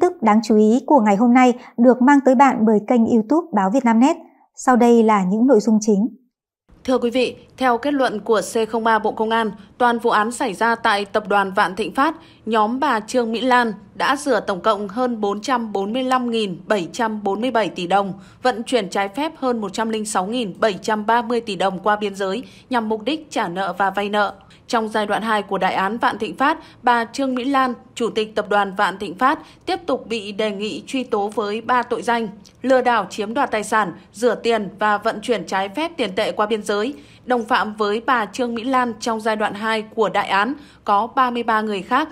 tin tức đáng chú ý của ngày hôm nay được mang tới bạn bởi kênh YouTube Báo Vietnamnet. Sau đây là những nội dung chính. Thưa quý vị, theo kết luận của C03 Bộ Công an, toàn vụ án xảy ra tại Tập đoàn Vạn Thịnh Phát, nhóm bà Trương Mỹ Lan đã rửa tổng cộng hơn 445.747 tỷ đồng, vận chuyển trái phép hơn 106.730 tỷ đồng qua biên giới nhằm mục đích trả nợ và vay nợ. Trong giai đoạn 2 của đại án Vạn Thịnh Phát, bà Trương Mỹ Lan, Chủ tịch Tập đoàn Vạn Thịnh Phát, tiếp tục bị đề nghị truy tố với 3 tội danh lừa đảo chiếm đoạt tài sản, rửa tiền và vận chuyển trái phép tiền tệ qua biên giới. Đồng phạm với bà Trương Mỹ Lan trong giai đoạn 2 của đại án có 33 người khác,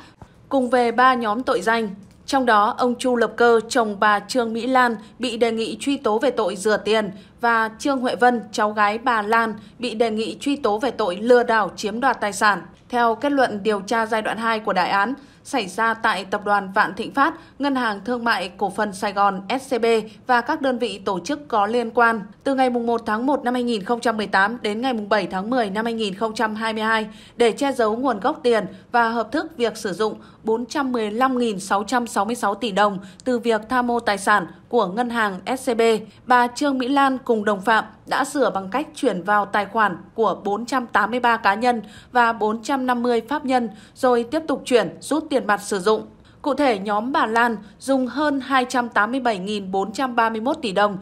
cùng về 3 nhóm tội danh trong đó, ông Chu Lập Cơ, chồng bà Trương Mỹ Lan, bị đề nghị truy tố về tội rửa tiền và Trương Huệ Vân, cháu gái bà Lan, bị đề nghị truy tố về tội lừa đảo chiếm đoạt tài sản. Theo kết luận điều tra giai đoạn 2 của đại án, xảy ra tại Tập đoàn Vạn Thịnh Phát, Ngân hàng Thương mại Cổ phần Sài Gòn SCB và các đơn vị tổ chức có liên quan. Từ ngày 1 tháng 1 năm 2018 đến ngày 7 tháng 10 năm 2022, để che giấu nguồn gốc tiền và hợp thức việc sử dụng 415.666 tỷ đồng từ việc tham mô tài sản của ngân hàng SCB, bà Trương Mỹ Lan cùng đồng phạm đã sửa bằng cách chuyển vào tài khoản của 483 cá nhân và 450 pháp nhân rồi tiếp tục chuyển rút tiền mặt sử dụng. Cụ thể, nhóm bà Lan dùng hơn 287.431 tỷ đồng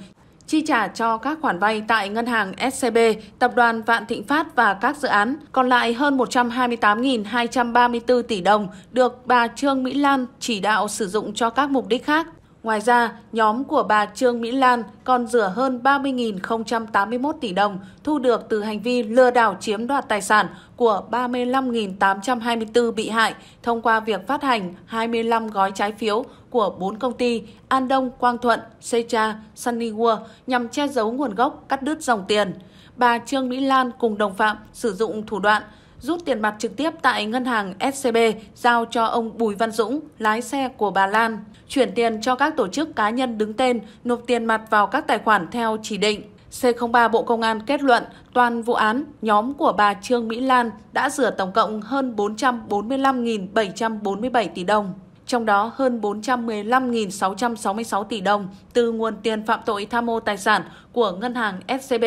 chi trả cho các khoản vay tại ngân hàng SCB, tập đoàn Vạn Thịnh Phát và các dự án. Còn lại hơn 128.234 tỷ đồng được bà Trương Mỹ Lan chỉ đạo sử dụng cho các mục đích khác. Ngoài ra, nhóm của bà Trương Mỹ Lan còn rửa hơn 30.081 tỷ đồng thu được từ hành vi lừa đảo chiếm đoạt tài sản của 35.824 bị hại thông qua việc phát hành 25 gói trái phiếu của 4 công ty An Đông, Quang Thuận, Secha, Sunny World nhằm che giấu nguồn gốc, cắt đứt dòng tiền. Bà Trương Mỹ Lan cùng đồng phạm sử dụng thủ đoạn – rút tiền mặt trực tiếp tại ngân hàng SCB giao cho ông Bùi Văn Dũng, lái xe của bà Lan, chuyển tiền cho các tổ chức cá nhân đứng tên, nộp tiền mặt vào các tài khoản theo chỉ định. C03 Bộ Công an kết luận toàn vụ án nhóm của bà Trương Mỹ Lan đã rửa tổng cộng hơn 445.747 tỷ đồng trong đó hơn 415.666 tỷ đồng từ nguồn tiền phạm tội tham mô tài sản của ngân hàng SCB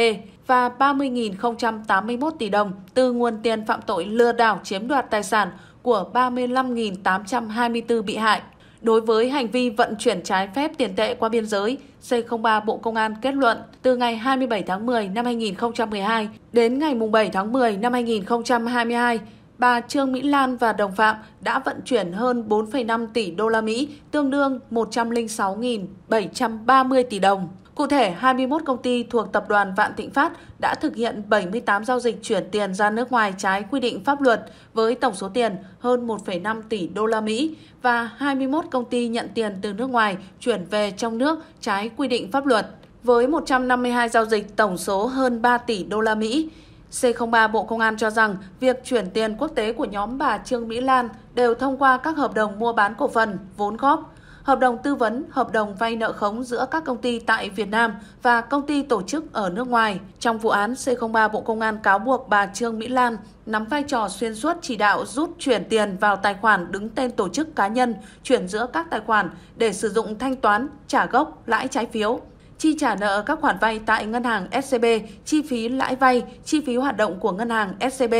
và 30.081 tỷ đồng từ nguồn tiền phạm tội lừa đảo chiếm đoạt tài sản của 35.824 bị hại. Đối với hành vi vận chuyển trái phép tiền tệ qua biên giới, C03 Bộ Công an kết luận từ ngày 27 tháng 10 năm 2012 đến ngày 7 tháng 10 năm 2022, bà Trương Mỹ Lan và đồng phạm đã vận chuyển hơn 4,5 tỷ đô la Mỹ, tương đương 106.730 tỷ đồng. Cụ thể, 21 công ty thuộc tập đoàn Vạn Thịnh Phát đã thực hiện 78 giao dịch chuyển tiền ra nước ngoài trái quy định pháp luật với tổng số tiền hơn 1,5 tỷ đô la Mỹ và 21 công ty nhận tiền từ nước ngoài chuyển về trong nước trái quy định pháp luật với 152 giao dịch tổng số hơn 3 tỷ đô la Mỹ. C03 Bộ Công an cho rằng việc chuyển tiền quốc tế của nhóm bà Trương Mỹ Lan đều thông qua các hợp đồng mua bán cổ phần, vốn góp, hợp đồng tư vấn, hợp đồng vay nợ khống giữa các công ty tại Việt Nam và công ty tổ chức ở nước ngoài. Trong vụ án C03 Bộ Công an cáo buộc bà Trương Mỹ Lan nắm vai trò xuyên suốt chỉ đạo rút chuyển tiền vào tài khoản đứng tên tổ chức cá nhân, chuyển giữa các tài khoản để sử dụng thanh toán, trả gốc, lãi trái phiếu, chi trả nợ các khoản vay tại ngân hàng SCB, chi phí lãi vay, chi phí hoạt động của ngân hàng SCB,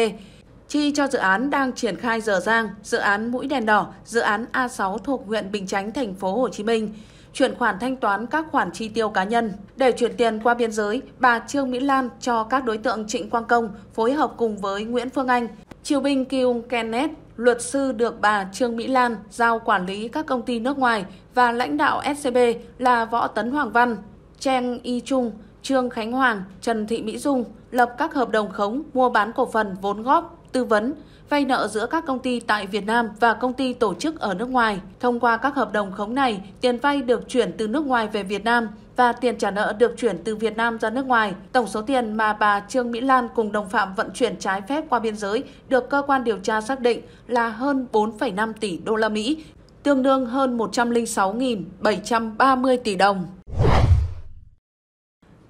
chi cho dự án đang triển khai dở dang, dự án mũi đèn đỏ, dự án A6 thuộc huyện Bình Chánh, thành phố Hồ Chí Minh, chuyển khoản thanh toán các khoản chi tiêu cá nhân. Để chuyển tiền qua biên giới, bà Trương Mỹ Lan cho các đối tượng Trịnh Quang Công phối hợp cùng với Nguyễn Phương Anh, Triều Bình Kiung Kenneth, luật sư được bà Trương Mỹ Lan giao quản lý các công ty nước ngoài và lãnh đạo SCB là Võ Tấn Hoàng Văn, Trang Y Trung, Trương Khánh Hoàng, Trần Thị Mỹ Dung lập các hợp đồng khống mua bán cổ phần vốn góp tư vấn, vay nợ giữa các công ty tại Việt Nam và công ty tổ chức ở nước ngoài. Thông qua các hợp đồng khống này, tiền vay được chuyển từ nước ngoài về Việt Nam và tiền trả nợ được chuyển từ Việt Nam ra nước ngoài. Tổng số tiền mà bà Trương Mỹ Lan cùng đồng phạm vận chuyển trái phép qua biên giới được cơ quan điều tra xác định là hơn 4,5 tỷ đô la Mỹ, tương đương hơn 106.730 tỷ đồng.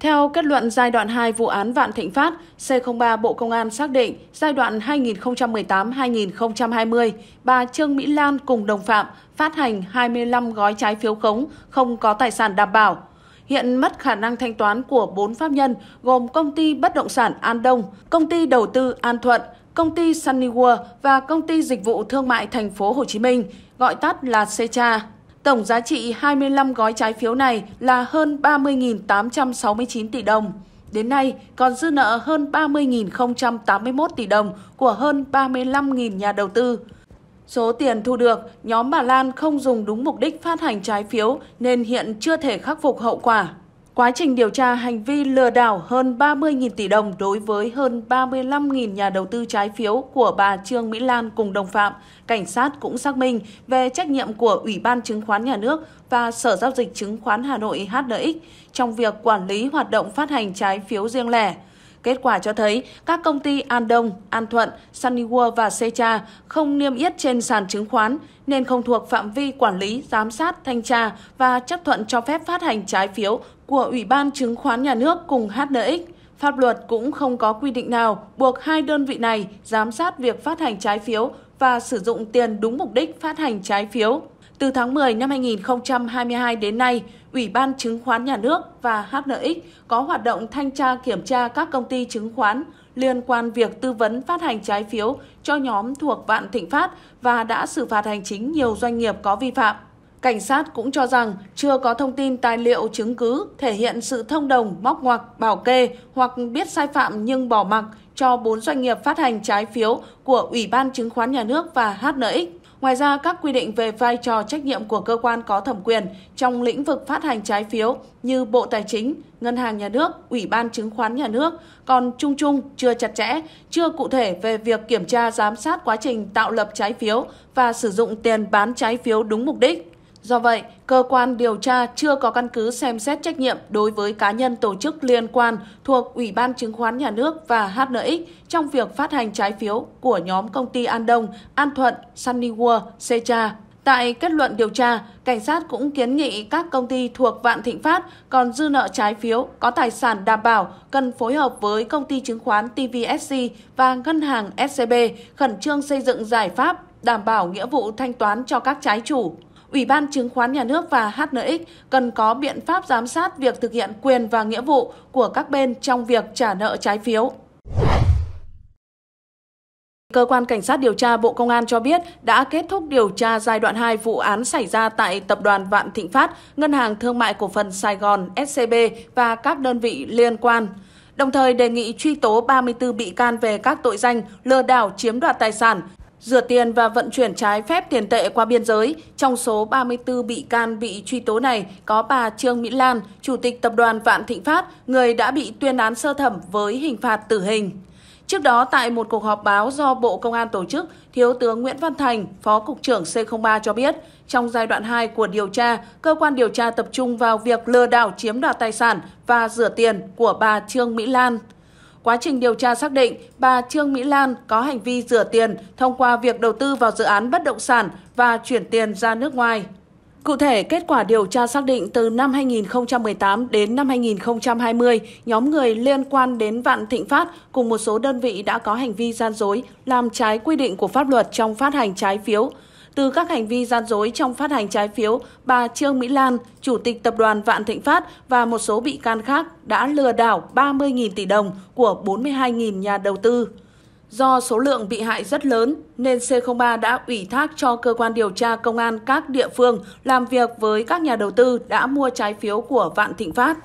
Theo kết luận giai đoạn 2 vụ án Vạn Thịnh Phát, C03 Bộ Công an xác định giai đoạn 2018-2020, bà Trương Mỹ Lan cùng đồng phạm phát hành 25 gói trái phiếu khống không có tài sản đảm bảo. Hiện mất khả năng thanh toán của 4 pháp nhân gồm công ty bất động sản An Đông, công ty đầu tư An Thuận, công ty Sunny World và công ty dịch vụ thương mại thành phố Hồ Chí Minh, gọi tắt là Secha. Tổng giá trị 25 gói trái phiếu này là hơn 30.869 tỷ đồng. Đến nay, còn dư nợ hơn 30.081 tỷ đồng của hơn 35.000 nhà đầu tư. Số tiền thu được, nhóm bà Lan không dùng đúng mục đích phát hành trái phiếu nên hiện chưa thể khắc phục hậu quả. Quá trình điều tra hành vi lừa đảo hơn 30.000 tỷ đồng đối với hơn 35.000 nhà đầu tư trái phiếu của bà Trương Mỹ Lan cùng đồng phạm, cảnh sát cũng xác minh về trách nhiệm của Ủy ban Chứng khoán Nhà nước và Sở Giao dịch Chứng khoán Hà Nội HNX trong việc quản lý hoạt động phát hành trái phiếu riêng lẻ. Kết quả cho thấy các công ty An Đông, An Thuận, Sunny World và Secha không niêm yết trên sàn chứng khoán nên không thuộc phạm vi quản lý, giám sát, thanh tra và chấp thuận cho phép phát hành trái phiếu của Ủy ban Chứng khoán Nhà nước cùng HNX, pháp luật cũng không có quy định nào buộc hai đơn vị này giám sát việc phát hành trái phiếu và sử dụng tiền đúng mục đích phát hành trái phiếu. Từ tháng 10 năm 2022 đến nay, Ủy ban Chứng khoán Nhà nước và HNX có hoạt động thanh tra kiểm tra các công ty chứng khoán liên quan việc tư vấn phát hành trái phiếu cho nhóm thuộc Vạn Thịnh Phát và đã xử phạt hành chính nhiều doanh nghiệp có vi phạm. Cảnh sát cũng cho rằng chưa có thông tin tài liệu chứng cứ thể hiện sự thông đồng, móc ngoặc, bảo kê hoặc biết sai phạm nhưng bỏ mặc cho 4 doanh nghiệp phát hành trái phiếu của Ủy ban Chứng khoán Nhà nước và HNX. Ngoài ra, các quy định về vai trò trách nhiệm của cơ quan có thẩm quyền trong lĩnh vực phát hành trái phiếu như Bộ Tài chính, Ngân hàng Nhà nước, Ủy ban Chứng khoán Nhà nước còn chung chung chưa chặt chẽ, chưa cụ thể về việc kiểm tra giám sát quá trình tạo lập trái phiếu và sử dụng tiền bán trái phiếu đúng mục đích. Do vậy, cơ quan điều tra chưa có căn cứ xem xét trách nhiệm đối với cá nhân tổ chức liên quan thuộc Ủy ban Chứng khoán Nhà nước và HNX trong việc phát hành trái phiếu của nhóm công ty An Đông, An Thuận, Sunny World, Secha. Tại kết luận điều tra, cảnh sát cũng kiến nghị các công ty thuộc Vạn Thịnh Phát còn dư nợ trái phiếu có tài sản đảm bảo cần phối hợp với công ty chứng khoán TVSC và ngân hàng SCB e khẩn trương xây dựng giải pháp đảm bảo nghĩa vụ thanh toán cho các trái chủ Ủy ban Chứng khoán Nhà nước và HNX cần có biện pháp giám sát việc thực hiện quyền và nghĩa vụ của các bên trong việc trả nợ trái phiếu. Cơ quan Cảnh sát điều tra Bộ Công an cho biết đã kết thúc điều tra giai đoạn 2 vụ án xảy ra tại Tập đoàn Vạn Thịnh Phát, Ngân hàng Thương mại Cổ phần Sài Gòn SCB và các đơn vị liên quan. Đồng thời đề nghị truy tố 34 bị can về các tội danh lừa đảo chiếm đoạt tài sản, rửa tiền và vận chuyển trái phép tiền tệ qua biên giới. Trong số 34 bị can bị truy tố này có bà Trương Mỹ Lan, Chủ tịch Tập đoàn Vạn Thịnh Phát, người đã bị tuyên án sơ thẩm với hình phạt tử hình. Trước đó, tại một cuộc họp báo do Bộ Công an tổ chức, Thiếu tướng Nguyễn Văn Thành, Phó Cục trưởng C03 cho biết, trong giai đoạn 2 của điều tra, cơ quan điều tra tập trung vào việc lừa đảo chiếm đoạt tài sản và rửa tiền của bà Trương Mỹ Lan. Quá trình điều tra xác định bà Trương Mỹ Lan có hành vi rửa tiền thông qua việc đầu tư vào dự án bất động sản và chuyển tiền ra nước ngoài. Cụ thể, kết quả điều tra xác định từ năm 2018 đến năm 2020, nhóm người liên quan đến Vạn Thịnh Phát cùng một số đơn vị đã có hành vi gian dối, làm trái quy định của pháp luật trong phát hành trái phiếu từ các hành vi gian dối trong phát hành trái phiếu, bà Trương Mỹ Lan, Chủ tịch Tập đoàn Vạn Thịnh Phát và một số bị can khác đã lừa đảo 30.000 tỷ đồng của 42.000 nhà đầu tư. Do số lượng bị hại rất lớn nên C03 đã ủy thác cho cơ quan điều tra công an các địa phương làm việc với các nhà đầu tư đã mua trái phiếu của Vạn Thịnh Phát.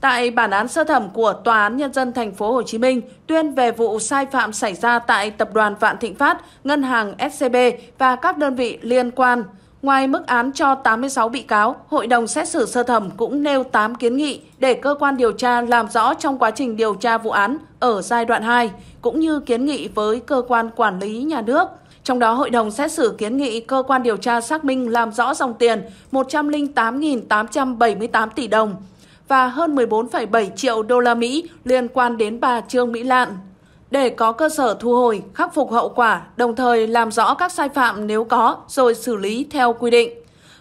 Tại bản án sơ thẩm của Tòa án Nhân dân Thành phố Hồ Chí Minh tuyên về vụ sai phạm xảy ra tại Tập đoàn Vạn Thịnh Phát, Ngân hàng SCB và các đơn vị liên quan. Ngoài mức án cho 86 bị cáo, hội đồng xét xử sơ thẩm cũng nêu 8 kiến nghị để cơ quan điều tra làm rõ trong quá trình điều tra vụ án ở giai đoạn 2, cũng như kiến nghị với cơ quan quản lý nhà nước. Trong đó, hội đồng xét xử kiến nghị cơ quan điều tra xác minh làm rõ dòng tiền 108.878 tỷ đồng và hơn 14,7 triệu đô la Mỹ liên quan đến bà Trương Mỹ Lan để có cơ sở thu hồi, khắc phục hậu quả, đồng thời làm rõ các sai phạm nếu có rồi xử lý theo quy định.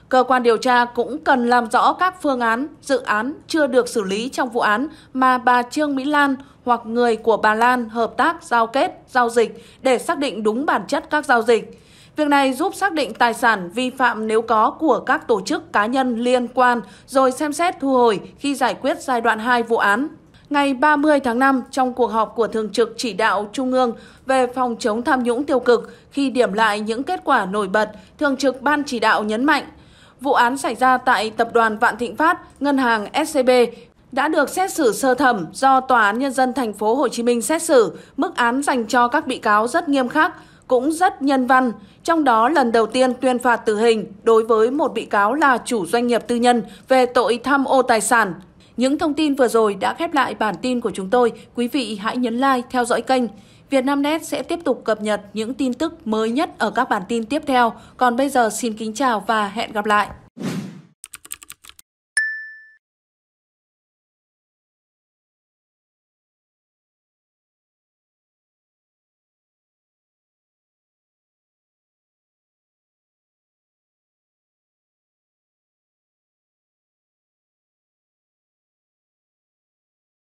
Cơ quan điều tra cũng cần làm rõ các phương án, dự án chưa được xử lý trong vụ án mà bà Trương Mỹ Lan hoặc người của bà Lan hợp tác giao kết, giao dịch để xác định đúng bản chất các giao dịch Việc này giúp xác định tài sản vi phạm nếu có của các tổ chức cá nhân liên quan rồi xem xét thu hồi khi giải quyết giai đoạn 2 vụ án. Ngày 30 tháng 5, trong cuộc họp của Thường trực Chỉ đạo Trung ương về phòng chống tham nhũng tiêu cực, khi điểm lại những kết quả nổi bật, Thường trực Ban Chỉ đạo nhấn mạnh, vụ án xảy ra tại Tập đoàn Vạn Thịnh Phát, Ngân hàng SCB đã được xét xử sơ thẩm do Tòa án Nhân dân thành phố Hồ Chí Minh xét xử, mức án dành cho các bị cáo rất nghiêm khắc, cũng rất nhân văn, trong đó lần đầu tiên tuyên phạt tử hình đối với một bị cáo là chủ doanh nghiệp tư nhân về tội tham ô tài sản. Những thông tin vừa rồi đã khép lại bản tin của chúng tôi. Quý vị hãy nhấn like, theo dõi kênh. Vietnamnet sẽ tiếp tục cập nhật những tin tức mới nhất ở các bản tin tiếp theo. Còn bây giờ xin kính chào và hẹn gặp lại.